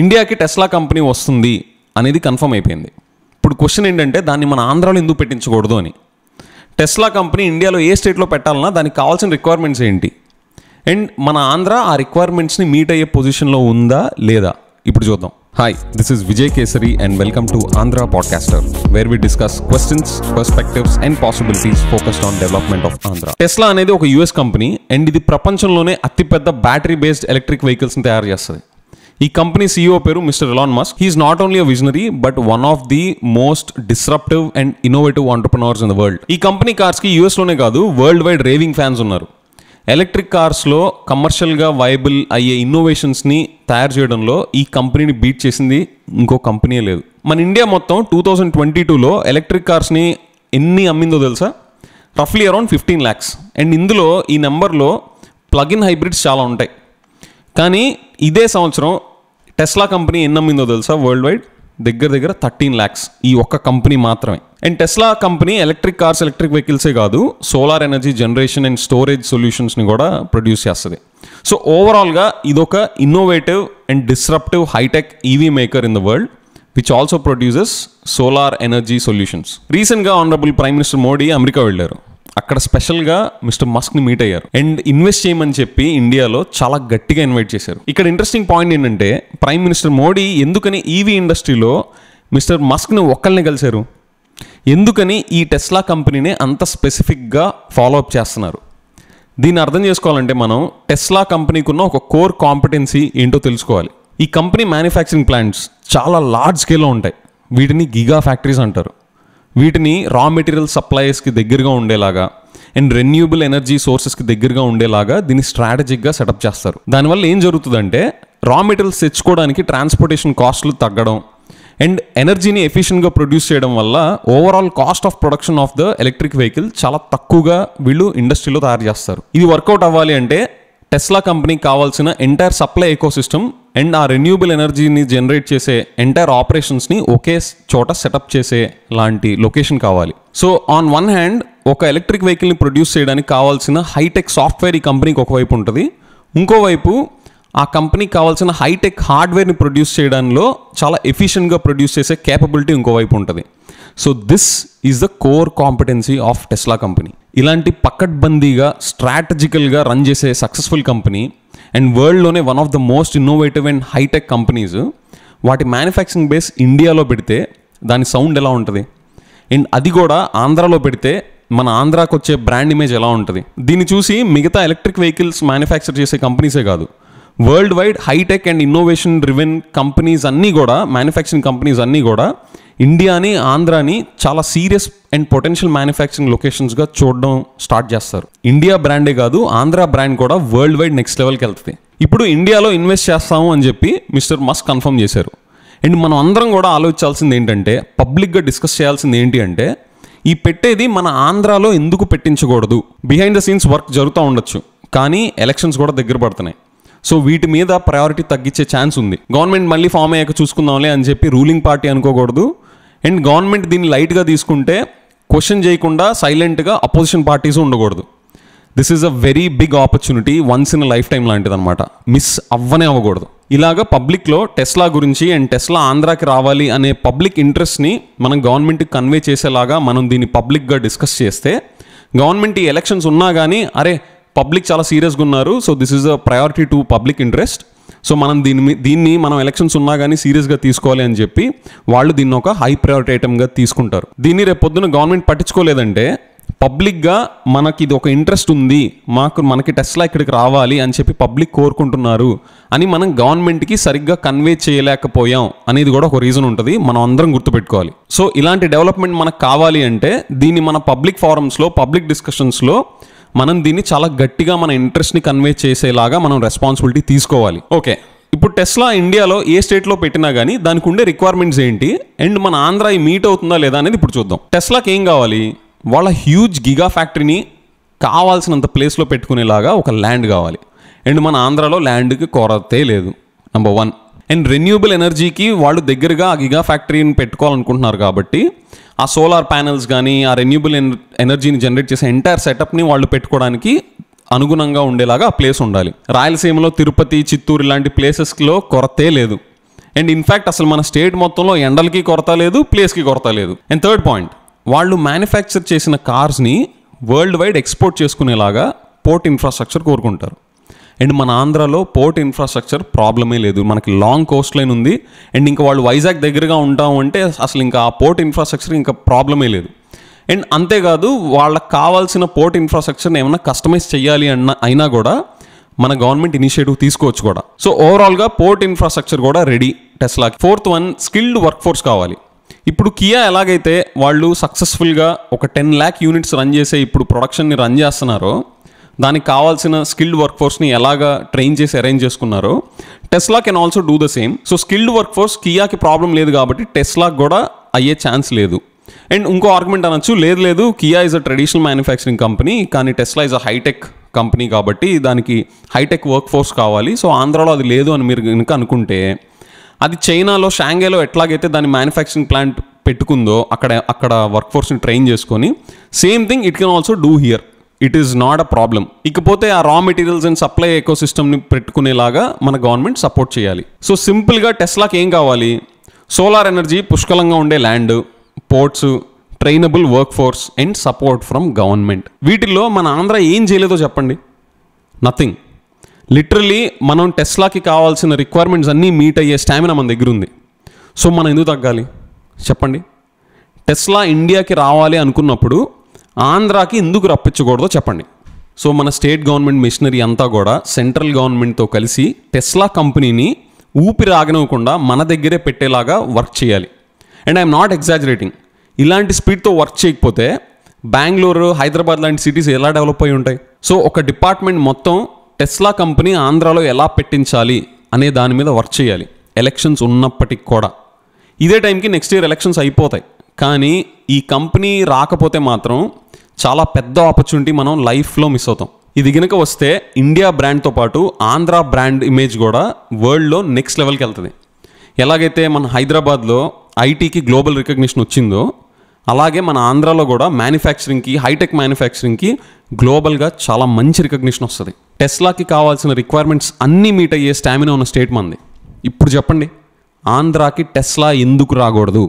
ఇండియాకి Tesla company వస్తుంది అనేది కన్ఫర్మ్ అయిపోయింది ఇప్పుడు క్వశ్చన్ ఏంటంటే దాన్ని మన ఆంధ్రాలో ఎందుకు పెట్టించకూడదు అని టెస్లా కంపెనీ ఇండియాలో ఏ స్టేట్లో పెట్టాలన్నా దానికి కావాల్సిన రిక్వైర్మెంట్స్ ఏంటి అండ్ మన ఆంధ్ర ఆ రిక్వైర్మెంట్స్ని మీట్ అయ్యే పొజిషన్లో ఉందా లేదా ఇప్పుడు చూద్దాం hi this is Vijay Kesari and welcome to Andhra podcaster where we discuss questions perspectives and possibilities focused on development of Andhra Tesla అనేది ఒక యూఎస్ కంపెనీ అండ్ ఇది ప్రపంచంలోనే అతిపెద్ద బ్యాటరీ బేస్డ్ ఎలక్ట్రిక్ వెహికల్స్ని తయారు చేస్తుంది ఈ కంపెనీ సీఈఓ e పేరు mister Elon Musk he is not only a visionary but one of the most disruptive and innovative entrepreneurs in the world ఈ కంపెనీ కార్స్కి యూఎస్లోనే కాదు వరల్డ్ వైడ్ రేవింగ్ ఫ్యాన్స్ ఉన్నారు ఎలక్ట్రిక్ కార్స్లో కమర్షియల్గా వైబుల్ అయ్యే ఇన్నోవేషన్స్ని తయారు చేయడంలో ఈ కంపెనీని బీట్ చేసింది ఇంకో కంపెనీయే లేదు మన ఇండియా మొత్తం టూ థౌజండ్ ట్వంటీ టూలో ఎలక్ట్రిక్ కార్స్ని ఎన్ని అమ్మిందో తెలుసా రఫ్లీ అరౌండ్ ఫిఫ్టీన్ ల్యాక్స్ అండ్ ఇందులో ఈ నెంబర్లో ప్లగిన్ హైబ్రిడ్స్ చాలా ఉంటాయి కానీ ఇదే సంవత్సరం టెస్లా కంపెనీ ఎన్నమ్మిందో తెలుసా వరల్డ్ వైడ్ దగ్గర దగ్గర థర్టీన్ ల్యాక్స్ ఈ ఒక్క కంపెనీ మాత్రమే and Tesla company electric cars electric వెహికల్సే కాదు solar energy generation and storage సొల్యూషన్స్ని కూడా ప్రొడ్యూస్ చేస్తుంది సో ఓవరాల్గా ఇదొక innovative and disruptive high tech EV maker in the world which also produces solar energy solutions రీసెంట్గా honourable prime minister Modi America వెళ్ళారు అక్కడ స్పెషల్గా మిస్టర్ మస్క్ ని మీట్ అయ్యారు అండ్ ఇన్వెస్ట్ చేయమని చెప్పి ఇండియాలో చాలా గట్టిగా ఇన్వైట్ చేశారు ఇక్కడ ఇంట్రెస్టింగ్ పాయింట్ ఏంటంటే ప్రైమ్ మినిస్టర్ మోడీ ఎందుకని ఈవీ ఇండస్ట్రీలో మిస్టర్ మస్క్ని ఒక్కళ్ళని కలిశారు ఎందుకని ఈ టెస్లా కంపెనీని అంత స్పెసిఫిక్గా ఫాలో అప్ చేస్తున్నారు దీన్ని అర్థం చేసుకోవాలంటే మనం టెస్లా కంపెనీకి ఉన్న ఒక కోర్ కాంపిటెన్సీ ఏంటో తెలుసుకోవాలి ఈ కంపెనీ మ్యానుఫ్యాక్చరింగ్ ప్లాంట్స్ చాలా లార్జ్ స్కేల్లో ఉంటాయి వీటిని గిగా ఫ్యాక్టరీస్ అంటారు వీటిని రా మెటీరియల్ సప్లైస్కి దగ్గరగా ఉండేలాగా అండ్ రెన్యూబుల్ ఎనర్జీ సోర్సెస్కి దగ్గరగా ఉండేలాగా దీన్ని స్ట్రాటజిక్గా సెటప్ చేస్తారు దానివల్ల ఏం జరుగుతుందంటే రా మెటీరియల్స్ తెచ్చుకోవడానికి ట్రాన్స్పోర్టేషన్ కాస్ట్లు తగ్గడం అండ్ ఎనర్జీని ఎఫిషియెంట్గా ప్రొడ్యూస్ చేయడం వల్ల overall cost of production of the electric vehicle చాలా తక్కువగా వీళ్ళు ఇండస్ట్రీలో తయారు చేస్తారు ఇది వర్కౌట్ అవ్వాలి అంటే టెస్లా కంపెనీకి కావాల్సిన ఎంటైర్ సప్లై ఎకోసిస్టమ్ అండ్ ఆ రెన్యూబుల్ ఎనర్జీని జనరేట్ చేసే ఎంటైర్ ఆపరేషన్స్ని ఒకే చోట సెటప్ చేసే లాంటి లొకేషన్ కావాలి సో ఆన్ వన్ హ్యాండ్ ఒక ఎలక్ట్రిక్ వెహికల్ని ప్రొడ్యూస్ చేయడానికి కావాల్సిన హైటెక్ సాఫ్ట్వేర్ ఈ కంపెనీకి ఒకవైపు ఉంటుంది ఇంకోవైపు ఆ కంపెనీకి కావాల్సిన హైటెక్ హార్డ్వేర్ని ప్రొడ్యూస్ చేయడంలో చాలా ఎఫిషియెంట్గా ప్రొడ్యూస్ చేసే క్యాపబిలిటీ ఇంకోవైపు ఉంటుంది so this is the core competency of Tesla company ఇలాంటి పక్కడ్బందీగా స్ట్రాటజికల్గా రన్ చేసే సక్సెస్ఫుల్ కంపెనీ అండ్ వరల్డ్లోనే one of the most innovative and high tech companies వాటి మ్యానుఫ్యాక్చరింగ్ బేస్ ఇండియాలో పెడితే దాని సౌండ్ ఎలా ఉంటుంది అండ్ అది కూడా ఆంధ్రాలో పెడితే మన ఆంధ్రాకు వచ్చే బ్రాండ్ ఇమేజ్ ఎలా ఉంటుంది దీన్ని చూసి మిగతా ఎలక్ట్రిక్ వెహికల్స్ మ్యానుఫ్యాక్చర్ చేసే కంపెనీసే కాదు world worldwide high tech and innovation driven companies అన్నీ కూడా మ్యానుఫ్యాక్చరింగ్ కంపెనీస్ అన్నీ కూడా ఇండియాని ఆంధ్రాని చాలా సీరియస్ అండ్ పొటెన్షియల్ మ్యానుఫ్యాక్చరింగ్ లొకేషన్స్గా చూడడం స్టార్ట్ చేస్తారు ఇండియా బ్రాండే కాదు ఆంధ్ర బ్రాండ్ కూడా వరల్డ్ వైడ్ నెక్స్ట్ లెవెల్కి వెళ్తుంది ఇప్పుడు ఇండియాలో ఇన్వెస్ట్ చేస్తాము అని చెప్పి మిస్టర్ మస్క్ కన్ఫర్మ్ చేశారు అండ్ మనం అందరం కూడా ఆలోచించాల్సింది ఏంటంటే పబ్లిక్గా డిస్కస్ చేయాల్సింది ఏంటి అంటే ఈ పెట్టేది మన ఆంధ్రాలో ఎందుకు పెట్టించకూడదు బిహైండ్ ద సీన్స్ వర్క్ జరుగుతూ ఉండొచ్చు కానీ ఎలక్షన్స్ కూడా దగ్గర పడుతున్నాయి సో వీటి మీద ప్రయారిటీ తగ్గించే ఛాన్స్ ఉంది గవర్నమెంట్ మళ్ళీ ఫామ్ అయ్యాక చూసుకుందాంలే అని చెప్పి రూలింగ్ పార్టీ అనుకోకూడదు అండ్ గవర్నమెంట్ దీన్ని లైట్గా తీసుకుంటే క్వశ్చన్ చేయకుండా సైలెంట్గా అపోజిషన్ పార్టీస్ ఉండకూడదు this is a very big opportunity once in lifetime లాంటిదనమాట మిస్ అవ్వనే అవ్వకూడదు ఇలాగ పబ్లిక్లో టెస్లా గురించి అండ్ టెస్లా ఆంధ్రాకి రావాలి అనే పబ్లిక్ ఇంట్రెస్ట్ని మనం గవర్నమెంట్కి కన్వే చేసేలాగా మనం దీన్ని పబ్లిక్గా డిస్కస్ చేస్తే గవర్నమెంట్ ఈ ఎలక్షన్స్ ఉన్నా కానీ అరే పబ్లిక్ చాలా సీరియస్గా ఉన్నారు so this is a priority to public interest so మనం దీని దీన్ని మనం ఎలక్షన్స్ ఉన్నా కానీ సీరియస్గా తీసుకోవాలి అని చెప్పి వాళ్ళు దీన్ని ఒక హై ప్రయారిటీ ఐటమ్గా తీసుకుంటారు దీన్ని రేపు పొద్దున గవర్నమెంట్ పట్టించుకోలేదంటే పబ్లిక్గా మనకి ఇది ఒక ఇంట్రెస్ట్ ఉంది మాకు మనకి టెస్ట్లా ఇక్కడికి రావాలి అని చెప్పి పబ్లిక్ కోరుకుంటున్నారు అని మనం గవర్నమెంట్కి సరిగ్గా కన్వే చేయలేకపోయాం అనేది కూడా ఒక రీజన్ ఉంటుంది మనం అందరం గుర్తుపెట్టుకోవాలి సో ఇలాంటి డెవలప్మెంట్ మనకు కావాలి అంటే దీన్ని మన పబ్లిక్ ఫారమ్స్లో పబ్లిక్ డిస్కషన్స్లో మనం దీన్ని చాలా గట్టిగా మన ఇంట్రెస్ట్ని కన్వే చేసేలాగా మనం రెస్పాన్సిబిలిటీ తీసుకోవాలి ఓకే ఇప్పుడు టెస్లా ఇండియాలో ఏ స్టేట్లో పెట్టినా కానీ దానికి ఉండే రిక్వైర్మెంట్స్ ఏంటి అండ్ మన ఆంధ్ర మీట్ అవుతుందా లేదా అనేది ఇప్పుడు చూద్దాం టెస్లాకి ఏం కావాలి వాళ్ళ హ్యూజ్ గిగా ఫ్యాక్టరీని కావాల్సినంత ప్లేస్లో పెట్టుకునేలాగా ఒక ల్యాండ్ కావాలి అండ్ మన ఆంధ్రాలో ల్యాండ్కి కొరతే లేదు నెంబర్ వన్ అండ్ రెన్యూబుల్ ఎనర్జీకి వాళ్ళు దగ్గరగా ఆ గిగా ఫ్యాక్టరీని పెట్టుకోవాలనుకుంటున్నారు కాబట్టి ఆ సోలార్ ప్యానల్స్ కానీ ఆ రెన్యూబుల్ ఎనర్జీని జనరేట్ చేసే ఎంటైర్ సెటప్ని వాళ్ళు పెట్టుకోవడానికి అనుగుణంగా ఉండేలాగా ఆ ప్లేస్ ఉండాలి రాయలసీమలో తిరుపతి చిత్తూరు ఇలాంటి ప్లేసెస్లో కొరతే లేదు అండ్ ఇన్ఫ్యాక్ట్ అసలు మన స్టేట్ మొత్తంలో ఎండలకి కొరత లేదు ప్లేస్కి కొరత లేదు అండ్ థర్డ్ పాయింట్ వాళ్ళు మ్యానుఫ్యాక్చర్ చేసిన కార్స్ని వరల్డ్ వైడ్ ఎక్స్పోర్ట్ చేసుకునేలాగా పోర్ట్ ఇన్ఫ్రాస్ట్రక్చర్ కోరుకుంటారు అండ్ మన ఆంధ్రాలో పోర్ట్ ఇన్ఫ్రాస్ట్రక్చర్ ప్రాబ్లమే లేదు మనకి లాంగ్ కోస్ట్ లైన్ ఉంది అండ్ ఇంకా వాళ్ళు వైజాగ్ దగ్గరగా ఉంటాం అంటే అసలు ఇంకా ఆ పోర్ట్ ఇన్ఫ్రాస్ట్రక్చర్ ఇంకా ప్రాబ్లమే లేదు అండ్ అంతేకాదు వాళ్ళకి కావాల్సిన పోర్ట్ ఇన్ఫ్రాస్ట్రక్చర్ని ఏమైనా కస్టమైజ్ చేయాలి అన్న అయినా కూడా మన గవర్నమెంట్ ఇనిషియేటివ్ తీసుకోవచ్చు కూడా సో ఓవరాల్గా పోర్ట్ ఇన్ఫ్రాస్ట్రక్చర్ కూడా రెడీ టెస్లాకి fourth one skilled workforce కావాలి ఇప్పుడు కియా ఎలాగైతే వాళ్ళు సక్సెస్ఫుల్గా ఒక టెన్ ల్యాక్ యూనిట్స్ రన్ చేసే ఇప్పుడు ప్రొడక్షన్ని రన్ చేస్తున్నారో దానికి కావాల్సిన స్కిల్డ్ వర్క్ ఫోర్స్ని ఎలాగా ట్రైన్ చేసి అరేంజ్ చేసుకున్నారో Tesla can also do the same so skilled workforce కియాకి ప్రాబ్లం లేదు కాబట్టి టెస్లాకి కూడా అయ్యే ఛాన్స్ లేదు అండ్ ఇంకో ఆర్గ్యుమెంట్ అనొచ్చు లేదు లేదు Kia is a traditional manufacturing company కానీ Tesla is a high tech company కాబట్టి దానికి హైటెక్ వర్క్ ఫోర్స్ కావాలి సో ఆంధ్రాలో అది లేదు అని మీరు కనుక అనుకుంటే అది చైనాలో షాంఘైలో ఎట్లాగైతే దాని మ్యానుఫ్యాక్చరింగ్ ప్లాంట్ పెట్టుకుందో అక్కడ అక్కడ వర్క్ ఫోర్స్ని ట్రైన్ చేసుకొని same thing it can also do here it is not a problem ఇకపోతే ఆ రా మెటీరియల్స్ అండ్ సప్లై ఎకో సిస్టమ్ని పెట్టుకునేలాగా మన గవర్నమెంట్ సపోర్ట్ చేయాలి సో సింపుల్గా టెస్లాకి ఏం కావాలి సోలార్ ఎనర్జీ పుష్కలంగా ఉండే land ports trainable workforce and support from government వీటిల్లో మన ఆంధ్ర ఏం చేయలేదో చెప్పండి నథింగ్ లిటరలీ మనం టెస్లాకి కావాల్సిన రిక్వైర్మెంట్స్ అన్నీ మీట్ అయ్యే స్టామినా మన దగ్గర ఉంది సో మనం ఎందుకు తగ్గాలి చెప్పండి టెస్లా ఇండియాకి రావాలి అనుకున్నప్పుడు ఆంధ్రాకి ఎందుకు రప్పించకూడదో చెప్పండి సో మన స్టేట్ గవర్నమెంట్ మిషనరీ అంతా కూడా సెంట్రల్ గవర్నమెంట్తో కలిసి టెస్లా కంపెనీని ఊపిరి ఆగనివ్వకుండా మన దగ్గరే పెట్టేలాగా వర్క్ చేయాలి అండ్ ఐఎమ్ నాట్ ఎగ్జాజరేటింగ్ ఇలాంటి స్పీడ్తో వర్క్ చేయకపోతే బెంగళూరు హైదరాబాద్ లాంటి సిటీస్ ఎలా డెవలప్ అయి ఉంటాయి సో ఒక డిపార్ట్మెంట్ మొత్తం టెస్లా కంపెనీ ఆంధ్రాలో ఎలా పెట్టించాలి అనే దాని మీద వర్క్ చేయాలి ఎలక్షన్స్ ఉన్నప్పటికి కూడా ఇదే టైంకి నెక్స్ట్ ఇయర్ ఎలక్షన్స్ అయిపోతాయి కానీ ఈ కంపెనీ రాకపోతే మాత్రం చాలా పెద్ద ఆపర్చునిటీ మనం లైఫ్లో మిస్ అవుతాం ఇది గినక వస్తే ఇండియా బ్రాండ్తో పాటు ఆంధ్ర బ్రాండ్ ఇమేజ్ కూడా వరల్డ్లో నెక్స్ట్ లెవెల్కి వెళ్తుంది ఎలాగైతే మన హైదరాబాద్లో ఐటీకి గ్లోబల్ రికగ్నిషన్ వచ్చిందో అలాగే మన ఆంధ్రాలో కూడా మ్యానుఫ్యాక్చరింగ్కి హైటెక్ మ్యానుఫ్యాక్చరింగ్కి గ్లోబల్గా చాలా మంచి రికగ్నిషన్ వస్తుంది టెస్లాకి కావాల్సిన రిక్వైర్మెంట్స్ అన్నీ మీట్ అయ్యే స్టామినా ఉన్న స్టేట్ మంది ఇప్పుడు చెప్పండి ఆంధ్రాకి టెస్లా ఎందుకు రాకూడదు